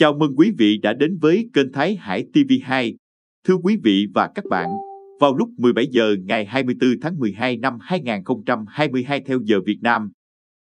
Chào mừng quý vị đã đến với kênh Thái Hải TV2. Thưa quý vị và các bạn, vào lúc 17 giờ ngày 24 tháng 12 năm 2022 theo giờ Việt Nam,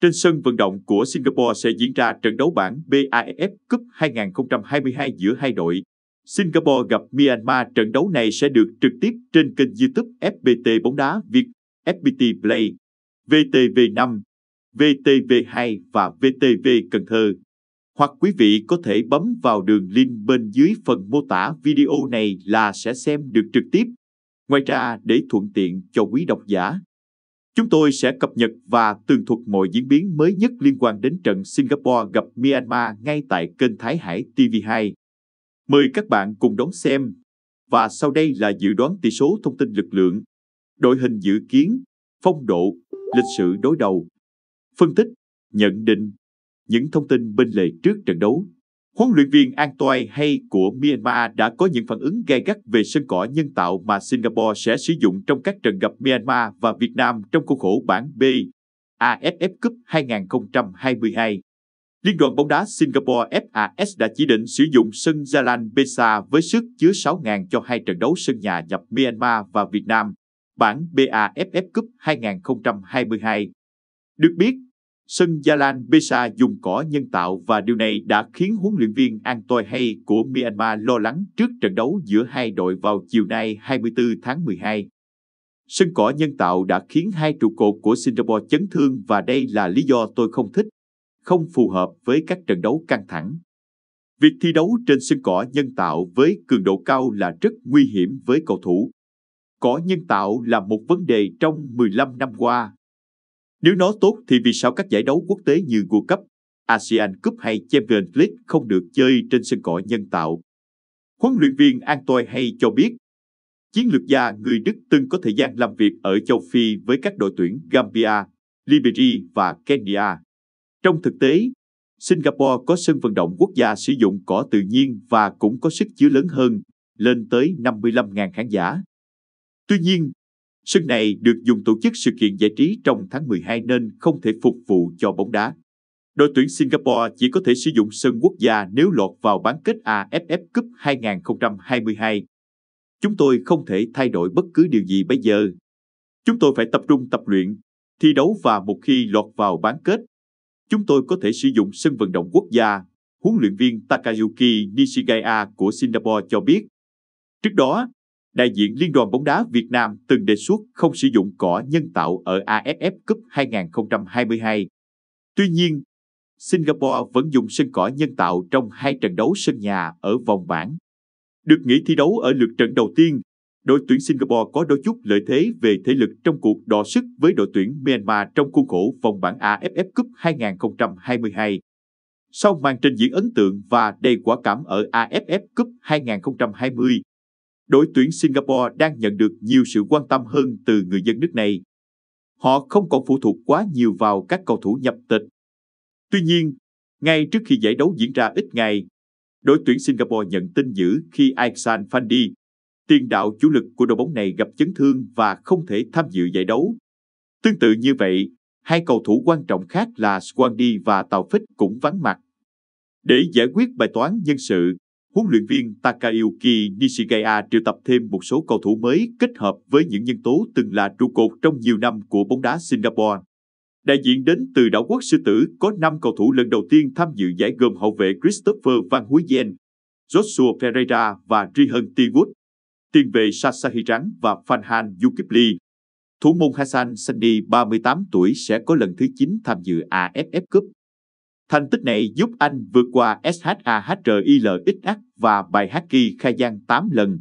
trên sân vận động của Singapore sẽ diễn ra trận đấu bảng BAF Cup 2022 giữa hai đội. Singapore gặp Myanmar trận đấu này sẽ được trực tiếp trên kênh YouTube FPT bóng đá Việt, FPT Play, VTV5, VTV2 và VTV Cần Thơ hoặc quý vị có thể bấm vào đường link bên dưới phần mô tả video này là sẽ xem được trực tiếp. Ngoài ra, để thuận tiện cho quý độc giả, chúng tôi sẽ cập nhật và tường thuật mọi diễn biến mới nhất liên quan đến trận Singapore gặp Myanmar ngay tại kênh Thái Hải TV2. Mời các bạn cùng đón xem. Và sau đây là dự đoán tỷ số thông tin lực lượng, đội hình dự kiến, phong độ, lịch sử đối đầu, phân tích, nhận định những thông tin bên lề trước trận đấu. Huấn luyện viên An Toai hay của Myanmar đã có những phản ứng gay gắt về sân cỏ nhân tạo mà Singapore sẽ sử dụng trong các trận gặp Myanmar và Việt Nam trong khuôn khổ bảng B AFF Cup 2022. Liên đoàn bóng đá Singapore FAS đã chỉ định sử dụng sân Jalan Besa với sức chứa 6.000 cho hai trận đấu sân nhà nhập Myanmar và Việt Nam, bảng BAFF Cup 2022. Được biết, Sân Gia Besa dùng cỏ nhân tạo và điều này đã khiến huấn luyện viên An Toi Hay của Myanmar lo lắng trước trận đấu giữa hai đội vào chiều nay 24 tháng 12. Sân cỏ nhân tạo đã khiến hai trụ cột của Singapore chấn thương và đây là lý do tôi không thích, không phù hợp với các trận đấu căng thẳng. Việc thi đấu trên sân cỏ nhân tạo với cường độ cao là rất nguy hiểm với cầu thủ. Cỏ nhân tạo là một vấn đề trong 15 năm qua nếu nó tốt thì vì sao các giải đấu quốc tế như World Cup, ASEAN Cup hay Champions League không được chơi trên sân cỏ nhân tạo? Huấn luyện viên Antoine Hay cho biết, chiến lược gia người Đức từng có thời gian làm việc ở châu Phi với các đội tuyển Gambia, Liberia và Kenya. Trong thực tế, Singapore có sân vận động quốc gia sử dụng cỏ tự nhiên và cũng có sức chứa lớn hơn, lên tới 55.000 khán giả. Tuy nhiên, Sân này được dùng tổ chức sự kiện giải trí trong tháng 12 nên không thể phục vụ cho bóng đá. Đội tuyển Singapore chỉ có thể sử dụng sân quốc gia nếu lọt vào bán kết AFF Cup 2022. Chúng tôi không thể thay đổi bất cứ điều gì bây giờ. Chúng tôi phải tập trung tập luyện, thi đấu và một khi lọt vào bán kết, chúng tôi có thể sử dụng sân vận động quốc gia, huấn luyện viên Takayuki Nishigaya của Singapore cho biết. Trước đó, đại diện Liên đoàn bóng đá Việt Nam từng đề xuất không sử dụng cỏ nhân tạo ở AFF Cup 2022. Tuy nhiên, Singapore vẫn dùng sân cỏ nhân tạo trong hai trận đấu sân nhà ở vòng bảng. Được nghỉ thi đấu ở lượt trận đầu tiên, đội tuyển Singapore có đôi chút lợi thế về thể lực trong cuộc đọ sức với đội tuyển Myanmar trong khuôn khổ vòng bảng AFF Cup 2022. Sau màn trình diễn ấn tượng và đầy quả cảm ở AFF Cup 2020, Đội tuyển Singapore đang nhận được nhiều sự quan tâm hơn từ người dân nước này. Họ không còn phụ thuộc quá nhiều vào các cầu thủ nhập tịch. Tuy nhiên, ngay trước khi giải đấu diễn ra ít ngày, đội tuyển Singapore nhận tin dữ khi Aiksan Fandi, tiền đạo chủ lực của đội bóng này gặp chấn thương và không thể tham dự giải đấu. Tương tự như vậy, hai cầu thủ quan trọng khác là Swandi và Tàu Phích cũng vắng mặt. Để giải quyết bài toán nhân sự, huấn luyện viên Takayuki Nishigaya triệu tập thêm một số cầu thủ mới kết hợp với những nhân tố từng là trụ cột trong nhiều năm của bóng đá Singapore. Đại diện đến từ đảo quốc sư tử có 5 cầu thủ lần đầu tiên tham dự giải gồm hậu vệ Christopher Van Huyen, Joshua Pereira và Rihun Tiwood, tiền vệ Sasahi Trắng và Fanhan Yukipli. Thủ môn Hassan Sandy 38 tuổi, sẽ có lần thứ 9 tham dự AFF Cup. Thành tích này giúp anh vượt qua SHAHRILXH và bài hát kỳ Haki giang 8 lần.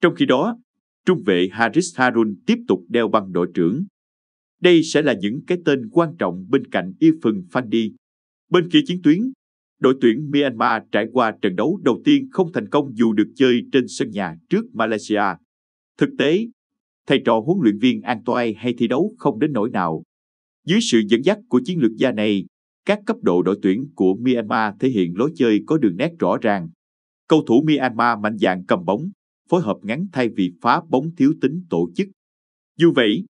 Trong khi đó, trung vệ Haris Harun tiếp tục đeo băng đội trưởng. Đây sẽ là những cái tên quan trọng bên cạnh y phần phan đi Bên kia chiến tuyến, đội tuyển Myanmar trải qua trận đấu đầu tiên không thành công dù được chơi trên sân nhà trước Malaysia. Thực tế, thầy trò huấn luyện viên An Toai hay thi đấu không đến nỗi nào. Dưới sự dẫn dắt của chiến lược gia này, các cấp độ đội tuyển của Myanmar thể hiện lối chơi có đường nét rõ ràng. Cầu thủ Myanmar mạnh dạn cầm bóng, phối hợp ngắn thay vì phá bóng thiếu tính tổ chức. Dù vậy,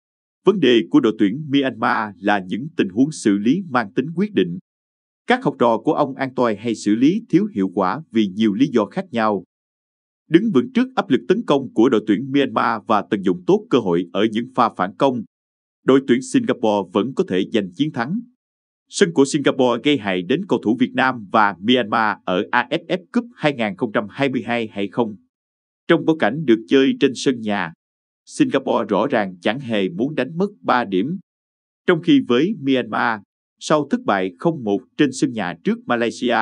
vấn đề của đội tuyển Myanmar là những tình huống xử lý mang tính quyết định. Các học trò của ông an toàn hay xử lý thiếu hiệu quả vì nhiều lý do khác nhau. Đứng vững trước áp lực tấn công của đội tuyển Myanmar và tận dụng tốt cơ hội ở những pha phản công, đội tuyển Singapore vẫn có thể giành chiến thắng. Sân của Singapore gây hại đến cầu thủ Việt Nam và Myanmar ở AFF Cup 2022 hay không? Trong bối cảnh được chơi trên sân nhà, Singapore rõ ràng chẳng hề muốn đánh mất 3 điểm. Trong khi với Myanmar, sau thất bại 0-1 trên sân nhà trước Malaysia,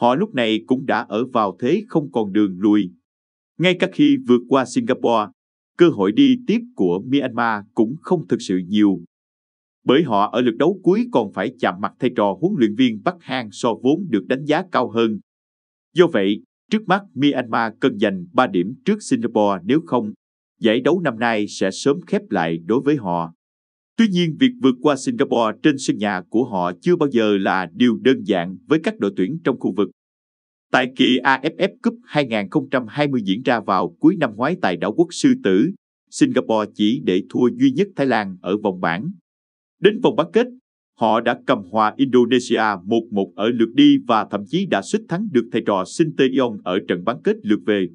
họ lúc này cũng đã ở vào thế không còn đường lùi. Ngay cả khi vượt qua Singapore, cơ hội đi tiếp của Myanmar cũng không thực sự nhiều bởi họ ở lượt đấu cuối còn phải chạm mặt thầy trò huấn luyện viên Bắc Hang so vốn được đánh giá cao hơn. Do vậy, trước mắt Myanmar cần giành 3 điểm trước Singapore nếu không, giải đấu năm nay sẽ sớm khép lại đối với họ. Tuy nhiên, việc vượt qua Singapore trên sân nhà của họ chưa bao giờ là điều đơn giản với các đội tuyển trong khu vực. Tại kỳ AFF Cup 2020 diễn ra vào cuối năm ngoái tại đảo quốc Sư Tử, Singapore chỉ để thua duy nhất Thái Lan ở vòng bảng Đến vòng bán kết, họ đã cầm hòa Indonesia 1-1 ở lượt đi và thậm chí đã xuất thắng được thầy trò Sinteon ở trận bán kết lượt về.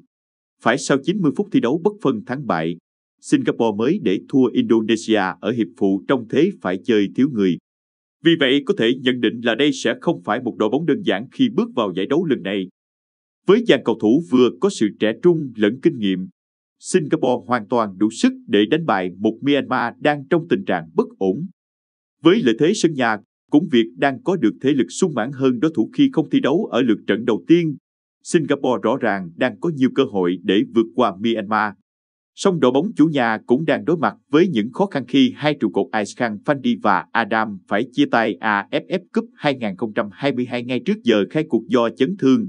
Phải sau 90 phút thi đấu bất phân thắng bại, Singapore mới để thua Indonesia ở hiệp phụ trong thế phải chơi thiếu người. Vì vậy có thể nhận định là đây sẽ không phải một đội bóng đơn giản khi bước vào giải đấu lần này. Với dàn cầu thủ vừa có sự trẻ trung lẫn kinh nghiệm, Singapore hoàn toàn đủ sức để đánh bại một Myanmar đang trong tình trạng bất ổn với lợi thế sân nhà, cũng việc đang có được thể lực sung mãn hơn đối thủ khi không thi đấu ở lượt trận đầu tiên. Singapore rõ ràng đang có nhiều cơ hội để vượt qua Myanmar. Song đội bóng chủ nhà cũng đang đối mặt với những khó khăn khi hai trụ cột Aishan Fandi và Adam phải chia tay AFF Cup 2022 ngay trước giờ khai cuộc do chấn thương.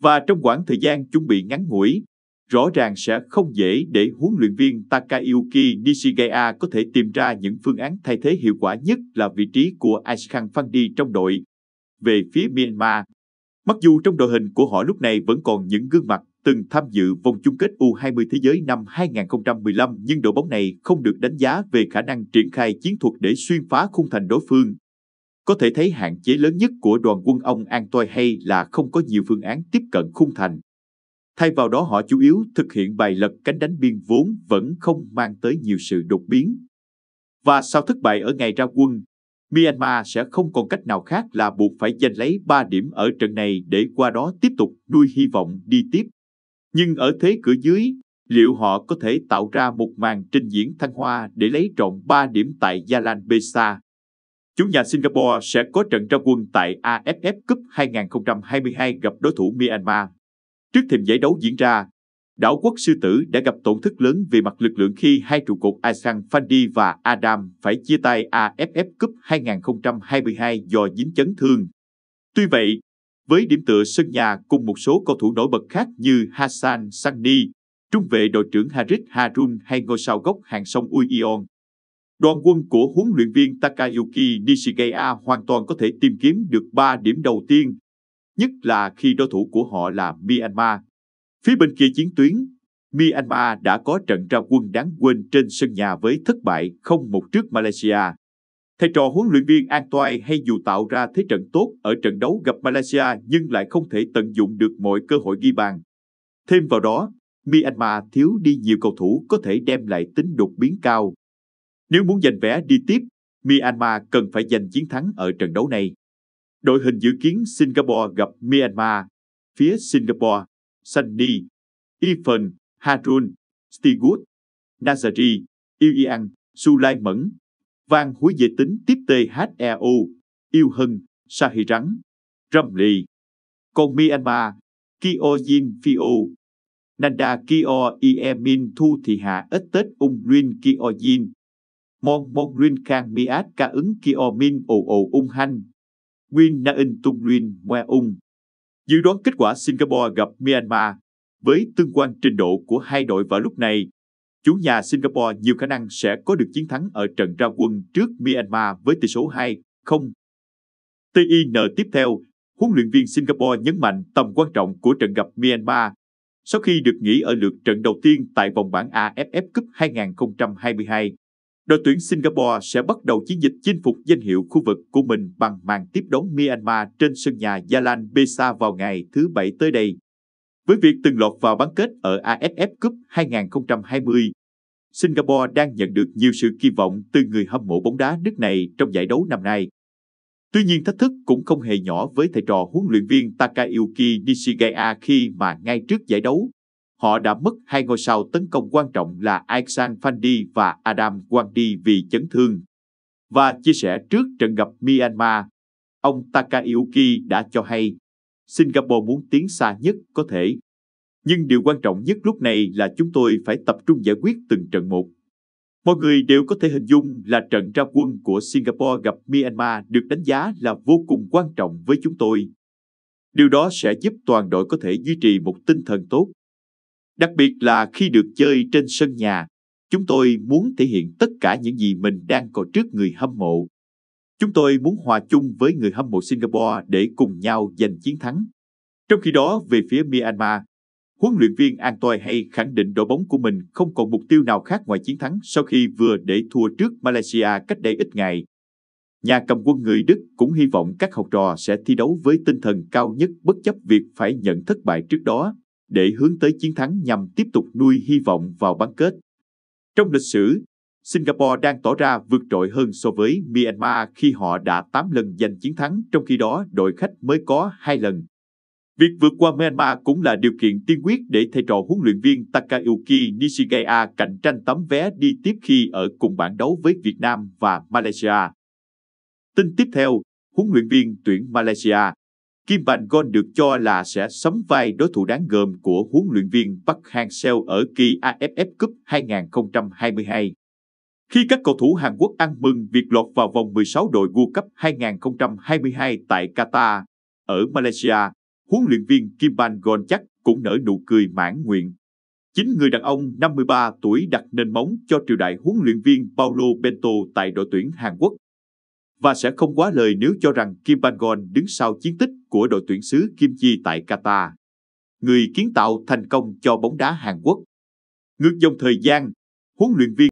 Và trong khoảng thời gian chuẩn bị ngắn ngủi, rõ ràng sẽ không dễ để huấn luyện viên Takayuki Nishigaya có thể tìm ra những phương án thay thế hiệu quả nhất là vị trí của Aishan Fandi trong đội. Về phía Myanmar, mặc dù trong đội hình của họ lúc này vẫn còn những gương mặt từng tham dự vòng chung kết U20 thế giới năm 2015 nhưng đội bóng này không được đánh giá về khả năng triển khai chiến thuật để xuyên phá khung thành đối phương. Có thể thấy hạn chế lớn nhất của đoàn quân ông An Toi hay là không có nhiều phương án tiếp cận khung thành. Thay vào đó họ chủ yếu thực hiện bài lật cánh đánh biên vốn vẫn không mang tới nhiều sự đột biến. Và sau thất bại ở ngày ra quân, Myanmar sẽ không còn cách nào khác là buộc phải giành lấy 3 điểm ở trận này để qua đó tiếp tục nuôi hy vọng đi tiếp. Nhưng ở thế cửa dưới, liệu họ có thể tạo ra một màn trình diễn thăng hoa để lấy trọn 3 điểm tại Yalan Besa? Chủ nhà Singapore sẽ có trận ra quân tại AFF Cup 2022 gặp đối thủ Myanmar Trước thềm giải đấu diễn ra, đảo quốc sư tử đã gặp tổn thất lớn về mặt lực lượng khi hai trụ cột Asan Fandi và Adam phải chia tay AFF Cup 2022 do dính chấn thương. Tuy vậy, với điểm tựa sân nhà cùng một số cầu thủ nổi bật khác như Hassan Sani, trung vệ đội trưởng Harit Harun hay ngôi sao gốc hàng sông Uyion, đoàn quân của huấn luyện viên Takayuki Nishigaya hoàn toàn có thể tìm kiếm được 3 điểm đầu tiên nhất là khi đối thủ của họ là Myanmar. Phía bên kia chiến tuyến, Myanmar đã có trận ra quân đáng quên trên sân nhà với thất bại 0-1 trước Malaysia. Thầy trò huấn luyện viên An Toai hay dù tạo ra thế trận tốt ở trận đấu gặp Malaysia nhưng lại không thể tận dụng được mọi cơ hội ghi bàn. Thêm vào đó, Myanmar thiếu đi nhiều cầu thủ có thể đem lại tính đột biến cao. Nếu muốn giành vé đi tiếp, Myanmar cần phải giành chiến thắng ở trận đấu này. Đội hình dự kiến Singapore gặp Myanmar, phía Singapore, Sunny, Ethan, Harun, Stigut, Nazari, Ian, Sulai Mẫn, Vang Húi Vệ Tính tiếp THEU, Yêu Hưng, Sahi Rắn, Râm Lì. Còn Myanmar, Kio Yin Phio, Nanda Kio Iemin Thu Thị Hạ Ít Tết Ung Luyên Kio Yin, Mon Mon Luyên Khang Miat Ca Ứng Kio Min Ồ Ồ Ung Hanh. Win In Tung Lin Moe Ung. Dự đoán kết quả Singapore gặp Myanmar với tương quan trình độ của hai đội vào lúc này, chủ nhà Singapore nhiều khả năng sẽ có được chiến thắng ở trận ra quân trước Myanmar với tỷ số 2-0. TIN tiếp theo, huấn luyện viên Singapore nhấn mạnh tầm quan trọng của trận gặp Myanmar sau khi được nghỉ ở lượt trận đầu tiên tại vòng bảng AFF Cup 2022 đội tuyển Singapore sẽ bắt đầu chiến dịch chinh phục danh hiệu khu vực của mình bằng màn tiếp đón Myanmar trên sân nhà Yalan Besa vào ngày thứ Bảy tới đây. Với việc từng lọt vào bán kết ở AFF Cup 2020, Singapore đang nhận được nhiều sự kỳ vọng từ người hâm mộ bóng đá nước này trong giải đấu năm nay. Tuy nhiên thách thức cũng không hề nhỏ với thầy trò huấn luyện viên Takayuki Nishigaya khi mà ngay trước giải đấu, họ đã mất hai ngôi sao tấn công quan trọng là Aixan Fandi và Adam Wandi vì chấn thương. Và chia sẻ trước trận gặp Myanmar, ông Takayuki đã cho hay Singapore muốn tiến xa nhất có thể. Nhưng điều quan trọng nhất lúc này là chúng tôi phải tập trung giải quyết từng trận một. Mọi người đều có thể hình dung là trận ra quân của Singapore gặp Myanmar được đánh giá là vô cùng quan trọng với chúng tôi. Điều đó sẽ giúp toàn đội có thể duy trì một tinh thần tốt đặc biệt là khi được chơi trên sân nhà chúng tôi muốn thể hiện tất cả những gì mình đang có trước người hâm mộ chúng tôi muốn hòa chung với người hâm mộ singapore để cùng nhau giành chiến thắng trong khi đó về phía myanmar huấn luyện viên an toi hay khẳng định đội bóng của mình không còn mục tiêu nào khác ngoài chiến thắng sau khi vừa để thua trước malaysia cách đây ít ngày nhà cầm quân người đức cũng hy vọng các học trò sẽ thi đấu với tinh thần cao nhất bất chấp việc phải nhận thất bại trước đó để hướng tới chiến thắng nhằm tiếp tục nuôi hy vọng vào bán kết. Trong lịch sử, Singapore đang tỏ ra vượt trội hơn so với Myanmar khi họ đã 8 lần giành chiến thắng, trong khi đó đội khách mới có 2 lần. Việc vượt qua Myanmar cũng là điều kiện tiên quyết để thầy trò huấn luyện viên Takayuki Nishigaya cạnh tranh tấm vé đi tiếp khi ở cùng bảng đấu với Việt Nam và Malaysia. Tin tiếp theo, huấn luyện viên tuyển Malaysia Kim Mạnh Gon được cho là sẽ sắm vai đối thủ đáng gờm của huấn luyện viên Park Hang-seo ở kỳ AFF Cup 2022. Khi các cầu thủ Hàn Quốc ăn mừng việc lọt vào vòng 16 đội World Cup 2022 tại Qatar, ở Malaysia, huấn luyện viên Kim Ban Gon chắc cũng nở nụ cười mãn nguyện. Chính người đàn ông 53 tuổi đặt nền móng cho triều đại huấn luyện viên Paulo Bento tại đội tuyển Hàn Quốc. Và sẽ không quá lời nếu cho rằng Kim Ban Gon đứng sau chiến tích của đội tuyển xứ Kim Chi tại Qatar, người kiến tạo thành công cho bóng đá Hàn Quốc. Ngược dòng thời gian, huấn luyện viên